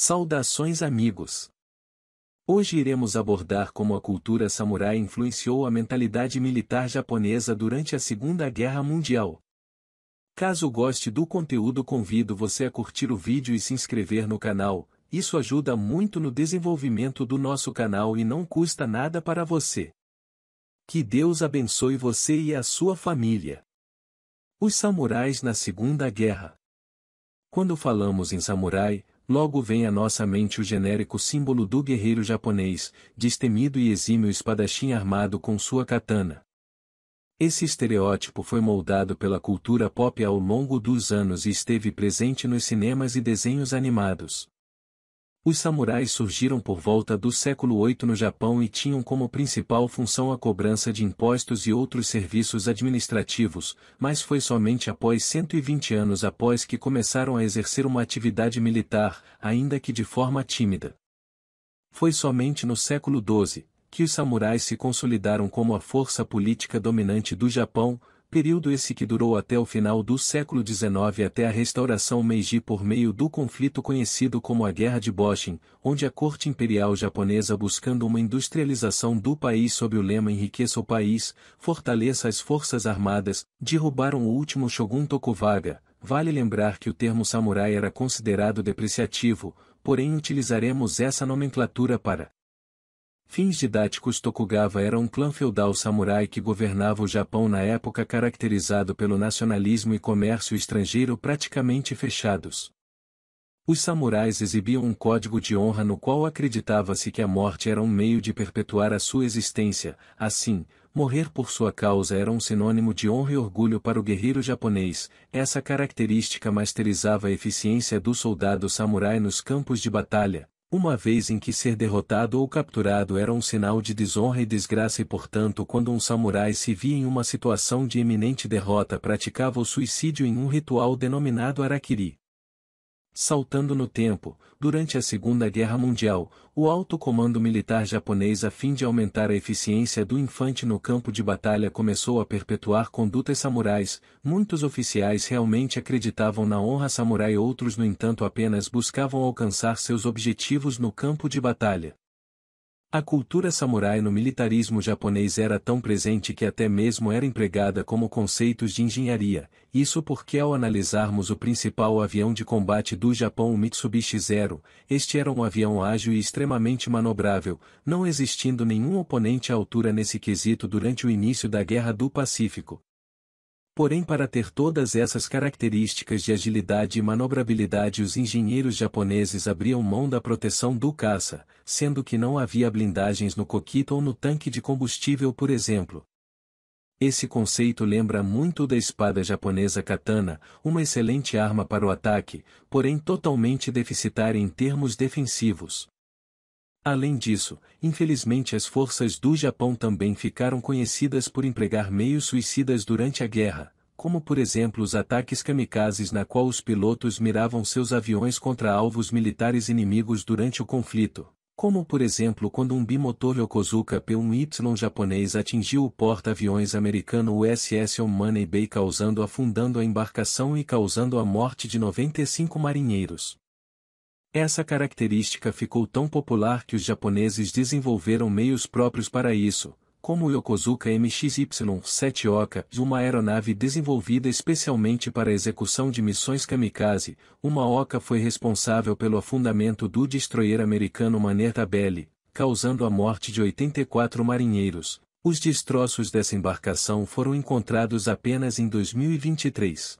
Saudações amigos! Hoje iremos abordar como a cultura samurai influenciou a mentalidade militar japonesa durante a Segunda Guerra Mundial. Caso goste do conteúdo convido você a curtir o vídeo e se inscrever no canal, isso ajuda muito no desenvolvimento do nosso canal e não custa nada para você. Que Deus abençoe você e a sua família. Os samurais na Segunda Guerra. Quando falamos em samurai, Logo vem à nossa mente o genérico símbolo do guerreiro japonês, destemido e exímio espadachim armado com sua katana. Esse estereótipo foi moldado pela cultura pop ao longo dos anos e esteve presente nos cinemas e desenhos animados. Os samurais surgiram por volta do século VIII no Japão e tinham como principal função a cobrança de impostos e outros serviços administrativos, mas foi somente após 120 anos após que começaram a exercer uma atividade militar, ainda que de forma tímida. Foi somente no século XII que os samurais se consolidaram como a força política dominante do Japão, período esse que durou até o final do século XIX até a restauração Meiji por meio do conflito conhecido como a Guerra de Boshin, onde a corte imperial japonesa buscando uma industrialização do país sob o lema enriqueça o país, fortaleça as forças armadas, derrubaram o último shogun Tokugawa. Vale lembrar que o termo samurai era considerado depreciativo, porém utilizaremos essa nomenclatura para Fins didáticos Tokugawa era um clã feudal samurai que governava o Japão na época caracterizado pelo nacionalismo e comércio estrangeiro praticamente fechados. Os samurais exibiam um código de honra no qual acreditava-se que a morte era um meio de perpetuar a sua existência, assim, morrer por sua causa era um sinônimo de honra e orgulho para o guerreiro japonês, essa característica masterizava a eficiência do soldado samurai nos campos de batalha, uma vez em que ser derrotado ou capturado era um sinal de desonra e desgraça e portanto quando um samurai se via em uma situação de iminente derrota praticava o suicídio em um ritual denominado arakiri. Saltando no tempo, durante a Segunda Guerra Mundial, o alto comando militar japonês a fim de aumentar a eficiência do infante no campo de batalha começou a perpetuar condutas samurais, muitos oficiais realmente acreditavam na honra samurai outros no entanto apenas buscavam alcançar seus objetivos no campo de batalha. A cultura samurai no militarismo japonês era tão presente que até mesmo era empregada como conceitos de engenharia, isso porque ao analisarmos o principal avião de combate do Japão o Mitsubishi Zero, este era um avião ágil e extremamente manobrável, não existindo nenhum oponente à altura nesse quesito durante o início da Guerra do Pacífico, Porém, para ter todas essas características de agilidade e manobrabilidade, os engenheiros japoneses abriam mão da proteção do caça, sendo que não havia blindagens no coquito ou no tanque de combustível, por exemplo. Esse conceito lembra muito da espada japonesa katana, uma excelente arma para o ataque, porém totalmente deficitária em termos defensivos. Além disso, infelizmente as forças do Japão também ficaram conhecidas por empregar meios suicidas durante a guerra, como por exemplo os ataques kamikazes na qual os pilotos miravam seus aviões contra alvos militares inimigos durante o conflito, como por exemplo quando um bimotor Yokozuka P-1Y japonês atingiu o porta-aviões americano USS Money Bay causando afundando a embarcação e causando a morte de 95 marinheiros. Essa característica ficou tão popular que os japoneses desenvolveram meios próprios para isso, como o Yokozuka MXY-7 Oka, uma aeronave desenvolvida especialmente para a execução de missões kamikaze, uma Oka foi responsável pelo afundamento do destroyer americano Manetta Belli, causando a morte de 84 marinheiros. Os destroços dessa embarcação foram encontrados apenas em 2023.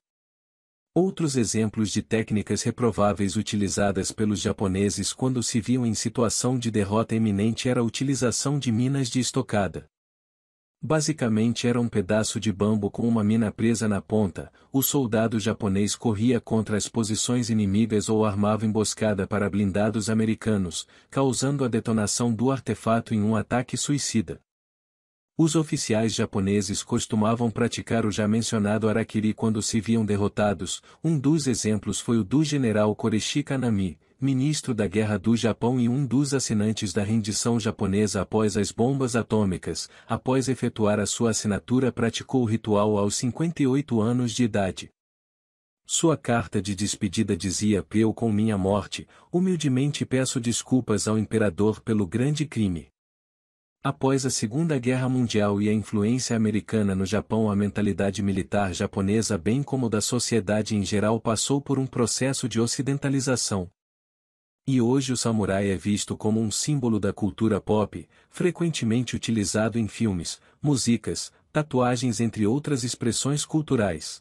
Outros exemplos de técnicas reprováveis utilizadas pelos japoneses quando se viam em situação de derrota iminente era a utilização de minas de estocada. Basicamente era um pedaço de bambu com uma mina presa na ponta, o soldado japonês corria contra as posições inimigas ou armava emboscada para blindados americanos, causando a detonação do artefato em um ataque suicida. Os oficiais japoneses costumavam praticar o já mencionado arakiri quando se viam derrotados, um dos exemplos foi o do general Koreshi Kanami, ministro da Guerra do Japão e um dos assinantes da rendição japonesa após as bombas atômicas, após efetuar a sua assinatura praticou o ritual aos 58 anos de idade. Sua carta de despedida dizia Eu com minha morte, humildemente peço desculpas ao imperador pelo grande crime. Após a Segunda Guerra Mundial e a influência americana no Japão, a mentalidade militar japonesa, bem como da sociedade em geral, passou por um processo de ocidentalização. E hoje o samurai é visto como um símbolo da cultura pop, frequentemente utilizado em filmes, músicas, tatuagens entre outras expressões culturais.